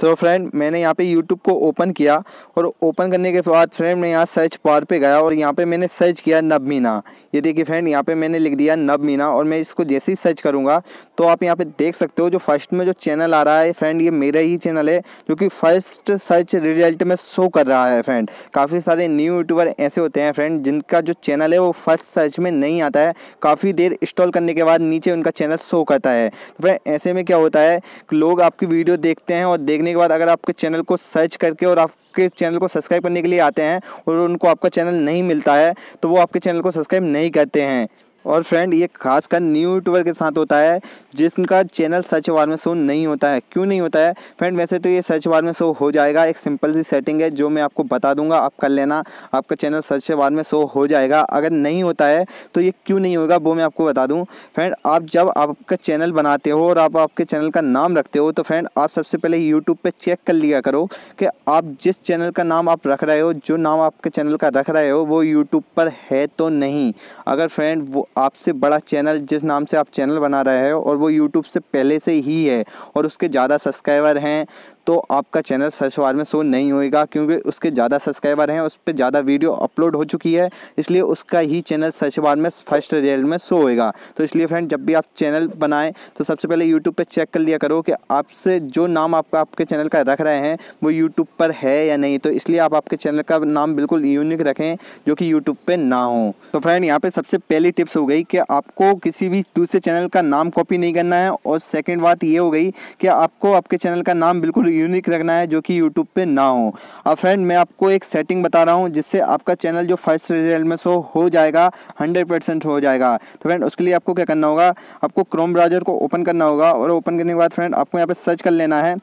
सो so friend मैंने यहाँ पे यूट्यूब को ओपन किया और ओपन करने के बाद फ्रेंड मैं यहाँ सर्च बार पे गया और यहाँ पे मैंने सर्च किया नब मीना ये देखिए फ्रेंड यहाँ पे मैंने लिख दिया नब मीना और मैं इसको जैसे ही सर्च करूँगा तो आप यहाँ पे देख सकते हो जो फर्स्ट में जो चैनल आ रहा है फ्रेंड ये मेरा ही चैनल है जो कि फर्स्ट सर्च रिजल्ट में शो कर रहा है फ्रेंड काफ़ी सारे न्यू यूट्यूबर ऐसे होते हैं फ्रेंड जिनका जो चैनल है वो फर्स्ट सर्च में नहीं आता है काफ़ी देर इंस्टॉल करने के बाद नीचे उनका चैनल शो करता है तो फ्रेंड ऐसे में क्या होता है लोग आपकी वीडियो देखते हैं और देखने करने के बाद अगर आपके चैनल को सर्च करके और आपके चैनल को सब्सक्राइब करने के लिए आते हैं और उनको आपका चैनल नहीं मिलता है तो वो आपके चैनल को सब्सक्राइब नहीं करते हैं और फ्रेंड ये खासकर न्यू यूट्यूबर के साथ होता है जिसका चैनल सर्च बार में शो नहीं होता है क्यों नहीं होता है फ्रेंड वैसे तो ये सर्च बार में शो हो जाएगा एक सिंपल सी सेटिंग है जो मैं आपको बता दूंगा आप कर लेना आपका चैनल सर्च बार में शो हो जाएगा अगर नहीं होता है तो ये क्यों नहीं होगा वो मैं आपको बता दूँ फ्रेंड आप जब आपका चैनल बनाते हो और आप आपके चैनल का नाम रखते हो तो फ्रेंड आप सबसे पहले यूट्यूब पर चेक कर लिया करो कि आप जिस चैनल का नाम आप रख रहे हो जो नाम आपके चैनल का रख रहे हो वो यूट्यूब पर है तो नहीं अगर फ्रेंड वो आपसे बड़ा चैनल जिस नाम से आप चैनल बना रहे हो और वो यूट्यूब से पहले से ही है और उसके ज़्यादा सब्सक्राइबर हैं तो आपका चैनल सर्च बार में शो नहीं होएगा क्योंकि उसके ज़्यादा सब्सक्राइबर हैं उस पर ज़्यादा वीडियो अपलोड हो चुकी है इसलिए उसका ही चैनल सर्च बार में फर्स्ट रिजल्ट में शो होएगा तो इसलिए फ्रेंड जब भी आप चैनल बनाएं तो सबसे पहले यूट्यूब पर चेक कर लिया करो कि आपसे जो नाम आपका आपके चैनल का रख रहे हैं वो यूट्यूब पर है या नहीं तो इसलिए आप आपके चैनल का नाम बिल्कुल यूनिक रखें जो कि यूट्यूब पर ना हो तो फ्रेंड यहाँ पर सबसे पहली टिप्स हो गई कि आपको किसी भी दूसरे चैनल का नाम कॉपी नहीं करना है और सेकेंड बात ये हो गई कि आपको आपके चैनल का नाम बिल्कुल यूनिक रखना है जो कि यूट्यूब पे ना हो अब फ्रेंड मैं आपको एक सेटिंग बता रहा हूँ जिससे आपका चैनल जो फर्स्ट रिजल्ट में शो हो जाएगा हंड्रेड परसेंट हो जाएगा तो फ्रेंड उसके लिए आपको क्या करना होगा आपको क्रोम ब्राउजर को ओपन करना होगा और ओपन करने के बाद फ्रेंड आपको यहाँ पर सर्च कर लेना है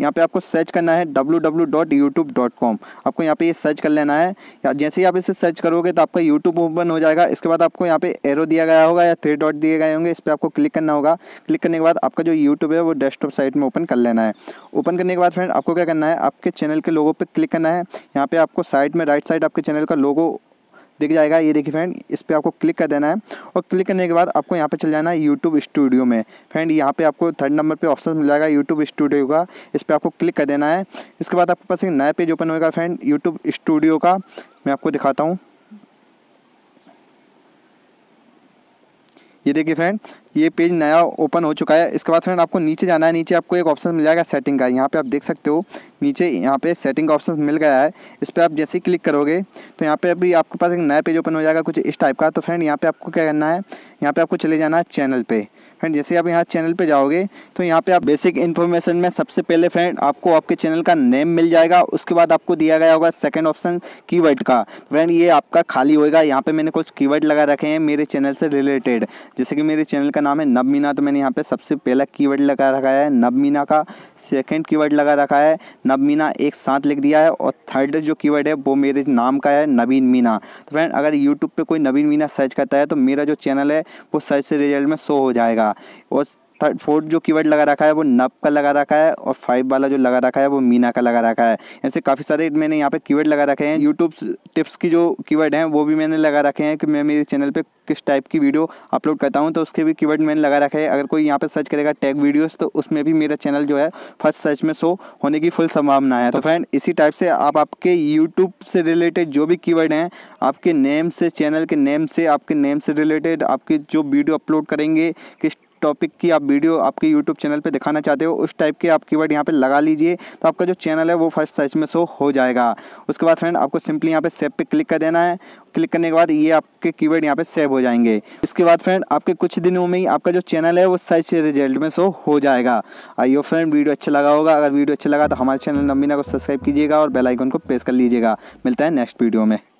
यहाँ पे आपको सर्च करना है www.youtube.com आपको यहाँ पे ये सर्च कर लेना है या जैसे ही आप इसे सर्च करोगे तो आपका यूट्यूब ओपन हो जाएगा इसके बाद आपको यहाँ पे एरो दिया गया होगा या थ्री डॉट दिए गए होंगे इस पर आपको क्लिक करना होगा क्लिक करने के बाद आपका जो यूट्यूब है वो डेस्कटॉप साइट में ओपन कर लेना है ओपन करने के बाद फ्रेंड आपको क्या करना है आपके चैनल के लोगों पर क्लिक करना है यहाँ पर आपको साइड में राइट साइड आपके चैनल का लोगो दिख जाएगा ये देखिए फ्रेंड इस पर आपको क्लिक कर देना है और क्लिक करने के बाद आपको यहाँ पे चल जाना है यूट्यूब स्टूडियो में फ्रेंड यहाँ पे आपको थर्ड नंबर पे ऑप्शन मिल जाएगा यूट्यूब स्टूडियो का इस पर आपको क्लिक कर देना है इसके बाद आपके पास एक नया पेज ओपन होगा फ्रेंड यूट्यूब स्टूडियो का मैं आपको दिखाता हूँ ये देखिए फ्रेंड ये पेज नया ओपन हो चुका है इसके बाद फ्रेंड आपको नीचे जाना है नीचे आपको एक ऑप्शन मिल जाएगा सेटिंग का यहाँ पे आप देख सकते हो नीचे यहाँ पे सेटिंग का ऑप्शन मिल गया है इस पर आप जैसे ही क्लिक करोगे तो यहाँ पे अभी आपके पास एक नया पेज ओपन हो जाएगा कुछ इस टाइप का तो फ्रेंड यहाँ पे आपको क्या करना है यहाँ पे आपको चले जाना है चैनल पे फ्रेंड जैसे आप यहाँ चैनल पर जाओगे तो यहाँ पे आप बेसिक इन्फॉर्मेशन में सबसे पहले फ्रेंड आपको आपके चैनल का नेम मिल जाएगा उसके बाद आपको दिया गया होगा सेकेंड ऑप्शन की का फ्रेंड ये आपका खाली होगा यहाँ पे मैंने कुछ की लगा रखे हैं मेरे चैनल से रिलेटेड जैसे कि मेरे चैनल का नाम है नब मीना तो मैंने यहाँ पे सबसे पहला कीवर्ड लगा रखा है नब मीना का सेकंड कीवर्ड लगा रखा है नब मीना एक साथ लिख दिया है और थर्ड जो कीवर्ड है वो मेरे नाम का है नवीन मीना तो फ्रेंड अगर यूट्यूब पर कोई नवीन मीना सर्च करता है तो मेरा जो चैनल है वो सर्च रिजल्ट में शो हो जाएगा और थर्ड फोर्थ जो कीवर्ड लगा रखा है वो नप का लगा रखा है और फाइव वाला जो लगा रखा है वो मीना का लगा रखा है ऐसे काफ़ी सारे मैंने यहाँ पे कीवर्ड लगा रखे हैं यूट्यूब टिप्स की जो कीवर्ड हैं वो भी मैंने लगा रखे हैं कि मैं मेरे चैनल पे किस टाइप की वीडियो अपलोड करता हूँ तो उसके भी कीवर्ड मैंने लगा रखे हैं अगर कोई यहाँ पर सर्च करेगा टैग वीडियोज़ तो उसमें भी मेरा चैनल जो है फर्स्ट सर्च में शो होने की फुल संभावना है तो फ्रेंड इसी टाइप से आप आपके यूट्यूब से रिलेटेड जो भी कीवर्ड हैं आपके नेम से चैनल के नेम से आपके नेम से रिलेटेड आपकी जो वीडियो अपलोड करेंगे किस टॉपिक की आप वीडियो आपके यूट्यूब चैनल पर दिखाना चाहते हो उस टाइप के आप वर्ड यहाँ पर लगा लीजिए तो आपका जो चैनल है वो फर्स्ट सर्च में शो हो जाएगा उसके बाद फ्रेंड आपको सिंपली यहाँ पर सेव पे क्लिक कर देना है क्लिक करने के बाद ये आपके कीवर्ड यहाँ पे सेव हो जाएंगे इसके बाद फ्रेंड आपके कुछ दिनों में ही आपका जो चैनल है वो सर्च रिजल्ट में शो हो जाएगा आइयो फ्रेंड वीडियो अच्छा लगा होगा अगर वीडियो अच्छा लगा तो हमारे चैनल नमीना को सब्सक्राइब कीजिएगा और बेलाइकॉन को प्रेस कर लीजिएगा मिलता है नेक्स्ट वीडियो में